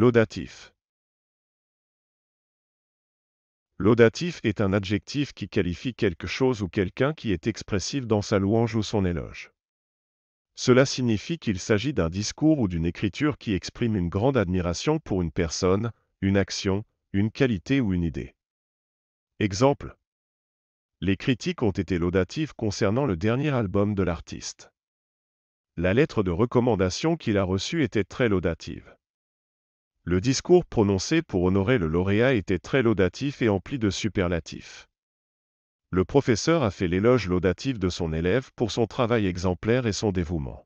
Laudatif Laudatif est un adjectif qui qualifie quelque chose ou quelqu'un qui est expressif dans sa louange ou son éloge. Cela signifie qu'il s'agit d'un discours ou d'une écriture qui exprime une grande admiration pour une personne, une action, une qualité ou une idée. Exemple. Les critiques ont été laudatives concernant le dernier album de l'artiste. La lettre de recommandation qu'il a reçue était très laudative. Le discours prononcé pour honorer le lauréat était très laudatif et empli de superlatifs. Le professeur a fait l'éloge laudatif de son élève pour son travail exemplaire et son dévouement.